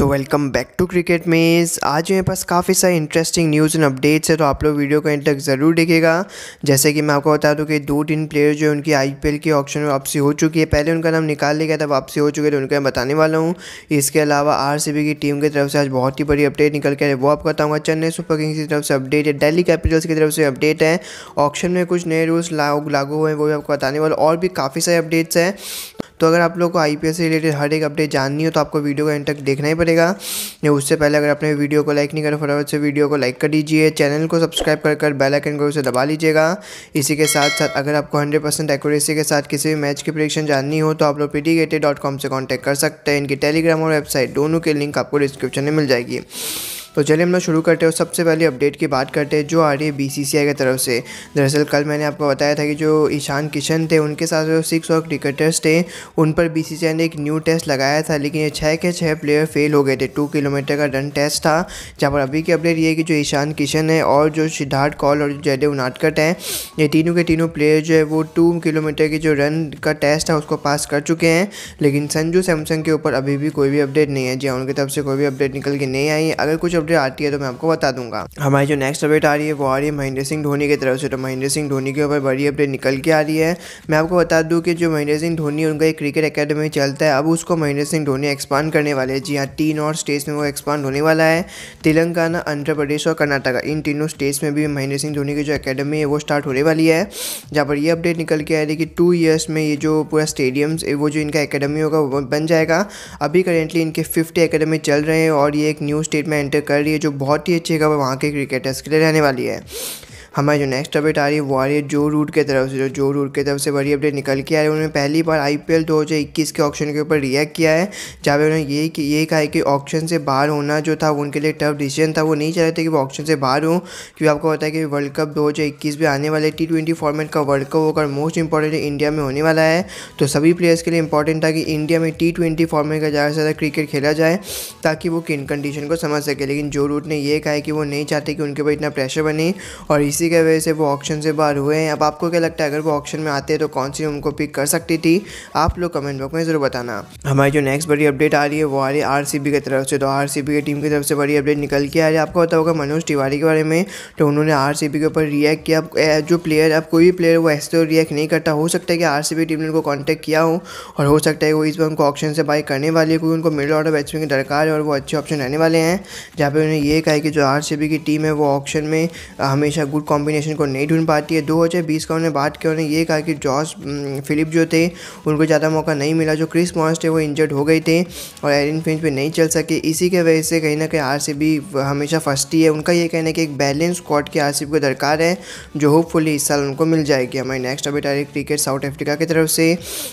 so welcome back to cricket maze आज मेरे पास काफ़ी सारे इंटरेस्टिंग न्यूज़ एंड अपडेट्स है तो आप लोग वीडियो को एंड तक ज़रूर देखेगा जैसे कि मैं आपको बता दूं कि दो तीन प्लेयर जो है उनकी आईपीएल की ऑप्शन में वापसी हो चुकी है पहले उनका नाम निकाल लिया गया था वापसी हो चुके थे तो उनका मैं बताने वाला हूँ इसके अलावा आर की टीम की तरफ से आज बहुत ही बड़ी अपडेट निकल के वो आपको बताऊँगा चेन्नई सुपर किंग्स की तरफ से अपडेट है डेली कैपिटल्स की तरफ से अपडेट है ऑप्शन में कुछ नए रूल्स लागू हुए हैं वो भी आपको बताने वाले और भी काफ़ी सारे अपडेट्स हैं तो अगर आप लोग को आई से रिलेटेड हर एक अपडेट जाननी हो तो आपको वीडियो का एंड तक देखना ही पड़ेगा पड़ेगा उससे पहले अगर आपने वीडियो को लाइक नहीं करा फटाफट से वीडियो को लाइक कर दीजिए चैनल को सब्सक्राइब कर कर बेल आइकन को उसे दबा लीजिएगा इसी के साथ साथ अगर आपको हंड्रेड परसेंट एक्यूरेसी के साथ किसी भी मैच की प्रिडिक्शन जाननी हो तो आप लोग पी से कॉन्टैक्ट कर सकते हैं इनकी टेलीग्राम और वेबसाइट दोनों के लिंक आपको डिस्क्रिप्शन में मिल जाएगी तो चलिए हम लोग शुरू करते हैं सबसे पहले अपडेट की बात करते हैं जो आ रही है बी सी की तरफ से दरअसल कल मैंने आपको बताया था कि जो ईशान किशन थे उनके साथ जो सिक्स और क्रिकेटर्स थे उन पर बी ने एक न्यू टेस्ट लगाया था लेकिन ये छः के छः प्लेयर फेल हो गए थे टू किलोमीटर का रन टेस्ट था जहाँ पर अभी की अपडेट ये है कि जो ईशान किशन है और जो सिद्धार्थ कौल और जयदेव नाटकट हैं ये तीनों के तीनों प्लेयर जो है वो टू किलोमीटर की जो रन का टेस्ट है उसको पास कर चुके हैं लेकिन संजू सैमसंग के ऊपर अभी भी कोई भी अपडेट नहीं है जी हाँ, उनकी तरफ से कोई भी अपडेट निकल के नहीं आई अगर कुछ अपडेट आती है तो मैं आपको बता दूंगा हमारी जो नेक्स्ट अपडेट आ रही है वो आ रही है महेंद्र सिंह धोनी की तरफ से तो महेंद्र सिंह धोनी के ऊपर बड़ी अपडेट निकल के आ रही है मैं आपको बता दूँ कि जो महेंद्र सिंह धोनी उनका एक क्रिकेट अकेडमी चलता है अब उसको महेंद्र सिंह धोनी एक्सपांड करने वाले हैं जी हाँ तीन और स्टेट्स में वो एक्सपांड होने वाला है तेलंगाना आंध्र प्रदेश और कर्नाटका इन तीनों स्टेट्स में भी महेंद्र सिंह धोनी की जो अकेडमी है वो स्टार्ट होने वाली है जहाँ पर ये अपडेट निकल के आ रही है कि टू ईयर्स में ये जो पूरा स्टेडियम्स वो जो इनका अकेडमी होगा वो बन जाएगा अभी करेंटली इनके फिफ्टी अकेडमी चल रहे हैं और ये एक न्यू स्टेट में एंटर कर रही है जो बहुत ही अच्छी खबर वहाँ के क्रिकेटर्स के लिए रहने वाली है हमारी जो नेक्स्ट अपडेट आ रही है वो आ रही है जो रूट की तरफ से जो जो रूट की तरफ से बड़ी अपडेट निकल के आ रही है उन्होंने पहली बार आई पी के ऑप्शन के ऊपर रिएक्ट किया है जहाँ पर उन्होंने यही कि यही कहा है कि ऑप्शन से बाहर होना जो था उनके लिए टफ डिसीजन था वो नहीं चाह रहे थे कि वो ऑप्शन से बाहर हूँ क्योंकि आपको पता है कि वर्ल्ड कप दो में आने वाले टी ट्वेंटी फॉर्मेट का वर्ल्ड कप होकर मोस्ट इंपॉर्टेंट इंडिया में होने वाला है तो सभी प्लेयर्स के लिए इंपॉर्टेंट था कि इंडिया में टी ट्वेंटी फॉर्मेट का ज़्यादा से ज़्यादा क्रिकेट खेला जाए ताकि वो किन कंडीशन को समझ सके लेकिन जो रूट ने यह कहा है कि वो नहीं चाहते कि उनके ऊपर इतना प्रेशर बने और इस इसी के वजह से वो ऑप्शन से बाहर हुए हैं अब आपको क्या लगता है अगर वो ऑप्शन में आते हैं तो कौन सी उनको पिक कर सकती थी आप लोग कमेंट बॉक्स में ज़रूर बताना हमारी जो नेक्स्ट बड़ी अपडेट आ रही है वो आ रही है आर की तरफ से तो आर की टीम की तरफ से बड़ी अपडेट निकल के आ रही है आपको पता होगा मनोज तिवारी के बारे में तो उन्होंने आर के ऊपर रिएक्ट किया जो प्लेयर अब कोई भी प्लेयर वो ऐसे तो रिएक्ट नहीं करता हो सकता है कि आर टीम ने उनको कॉन्टैक्ट किया हो और हो सकता है वो इस बार उनको ऑप्शन से बाई करने वाली है क्योंकि उनको मिडल ऑर्डर बैट्समैन की दरकार है और वो अच्छे ऑप्शन रहने वाले हैं जहाँ पर उन्होंने ये कहा कि जो आर की टीम है वो ऑप्शन में हमेशा गुड कॉम्बिनेशन को नहीं ढूंढ पाती है 2020 का उन्हें बात किया उन्होंने ये कहा कि जॉस फिलिप जो थे उनको ज़्यादा मौका नहीं मिला जो क्रिस मॉन्स थे वो इंजर्ड हो गए थे और एरिन फिंच पर नहीं चल सके इसी के वजह से कहीं ना कहीं आर हमेशा फर्स्टी है उनका ये कहना है कि एक बैलेंस स्कॉट की आर को दरकार है जो होपफुली इस साल उनको मिल जाएगी हमारी नेक्स्ट अभी आ रही क्रिकेट साउथ अफ्रीका की तरफ से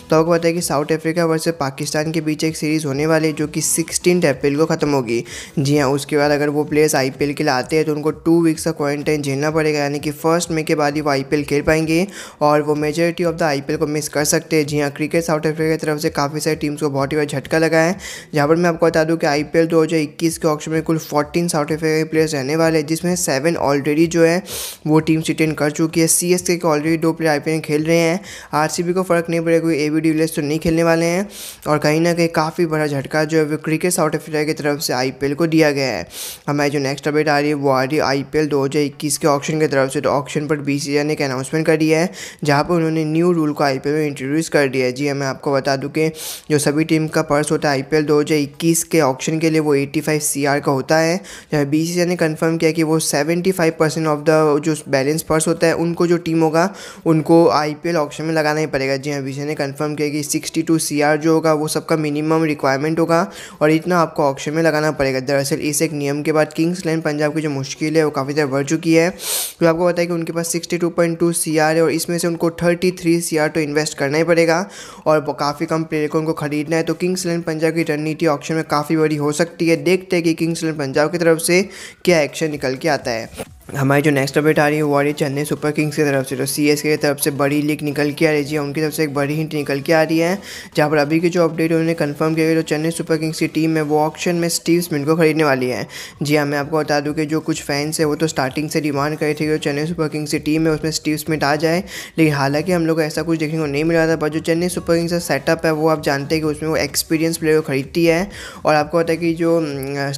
तो आपको पता है कि साउथ अफ्रीका वर्सेज पाकिस्तान के बीच एक सीरीज़ होने वाली है जो कि सिक्सटीन अप्रैल को ख़त्म होगी जी हाँ उसके बाद अगर वो प्लेयर्स आई के लिए आते हैं तो उनको टू वीक्स का क्वारंटाइन झेलना पड़ेगा यानी कि फर्स्ट मे के बाद ही वो आई खेल पाएंगे और वो मेजोरिटी ऑफ द आई को मिस कर सकते हैं जी हाँ क्रिकेट साउथ अफ्रीका की तरफ से काफ़ी सारी टीम्स को बहुत ही बड़ा झटका लगा है जहाँ पर मैं आपको बता दूँ कि आई पी के ऑप्शन में कुल फोर्टीन साउथ अफ्रीका के प्लेयर्स रहने वाले हैं जिसमें सेवन ऑलरेडी जो है वो टीम रिटेन कर चुकी है सी के ऑलरेडी दो प्लेयर आई खेल रहे हैं आर को फ़र्क नहीं पड़ेगा कोई ए बी डी तो नहीं खेलने वाले हैं और कहीं ना कहीं काफ़ी बड़ा झटका जो है वो क्रिकेट साउथ अफ्रीका की तरफ से आई को दिया गया है हमारी जो नेक्स्ट अपडेट आ रही है वो आ रही है आई पी के ऑप्शन के तरफ तरफ से तो ऑक्शन पर बी ने एक अनाउंसमेंट कर दिया है जहाँ पर उन्होंने न्यू रूल को आई में इंट्रोड्यूस कर दिया है जी हाँ, मैं आपको बता दूँ कि जो सभी टीम का पर्स होता है आई पी के ऑप्शन के लिए वो एट्टी फाइव का होता है जहाँ बी ने कन्फर्म किया कि वो सेवेंटी ऑफ द जो बैलेंस पर्स होता है उनको जो टीम होगा उनको आई ऑप्शन में लगाना ही पड़ेगा जी हाँ बी ने कन्फर्म किया कि सिक्सटी टू जो होगा वो सबका मिनिमम रिक्वायरमेंट होगा और इतना आपको ऑक्शन में लगाना पड़ेगा दरअसल इस एक नियम के बाद किंग्स लैंड पंजाब की जो मुश्किल है वो काफ़ी ज़्यादा बढ़ चुकी है तो जो आपको बताया कि उनके पास 62.2 सीआर है और इसमें से उनको 33 सीआर तो इन्वेस्ट करना ही पड़ेगा और काफ़ी कम प्लेयर को उनको खरीदना है तो किंग्स इलेवन पंजाब की रणनीति ऑप्शन में काफ़ी बड़ी हो सकती है देखते हैं कि किंग्स इलेवन पंजाब की तरफ से क्या एक्शन निकल के आता है हमारी जो नेक्स्ट अपडेट आ रही है वो आ रही है चेन्नई सुपर किंग्स की तरफ से तो सी एस की तरफ से बड़ी लीक निकल के आ रही है हाँ, उनकी तरफ से एक बड़ी हिंट निकल के आ रही है जहाँ पर अभी की जो अपडेट उन्होंने कन्फर्म किया जो चेन्नई सुपर किंग्स की टीम है वो ऑप्शन में स्टीव स्मिन को खरीदने वाली है जी हाँ मैं आपको बता दूँ कि जो कुछ फैंस है वो तो स्टार्टिंग से डिमांड करे थे कि जो चेन्नई सुपर किंग्स की टीम है उसमें स्टीव स्मिट आ जाए लेकिन हालांकि हम लोग ऐसा कुछ देखने को नहीं मिला था पर जो चेन्नई सुपर किंग्स का सेटअप है वो आप जानते हैं कि उसमें वो एक्सपीरियंस प्लेयर को खरीदती है और आपको पता है कि जो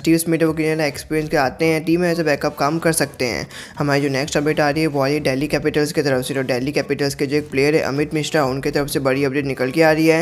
स्टीव स्मिट है वो कितना एक्सपीरियंस के आते हैं टीम में ऐसे बैकअप काम कर सकते हैं हैं हमारी जो नेक्स्ट अपडेट आ रही है वो आ रही है डेली कैपिटल्स की तरफ से जो डेली कैपिटल्स के जो एक प्लेयर है अमित मिश्रा उनके तरफ से बड़ी अपडेट निकल के आ रही है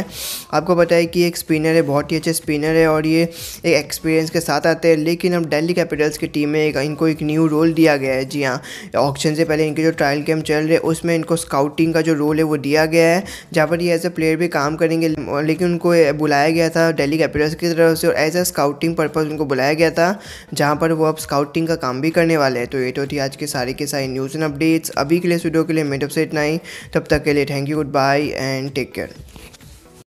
आपको पता है कि एक स्पिनर है बहुत ही अच्छे स्पिनर है और ये एक एक्सपीरियंस के साथ आते हैं लेकिन अब डेली कैपिटल्स की टीम में एक, इनको एक न्यू रोल दिया गया है जी हाँ ऑक्शन से पहले इनके जो ट्रायल गेम चल रहे हैं उसमें इनको स्काउटिंग का जो रोल है वो दिया गया है जहाँ पर ये एज ए प्लेयर भी काम करेंगे लेकिन उनको बुलाया गया था डेली कैपिटल्स की तरफ से और एज ए स्काउटिंग पर्पज़ उनको बुलाया गया था जहाँ पर वो अब स्काउटिंग का काम भी करने वाले हैं तो ये तो थी आज के सारे के सारे न्यूज़ एंड अपडेट्स अभी के लिए इस वीडियो के लिए मेटअप से इतना ही तब तक के लिए thank you goodbye and take care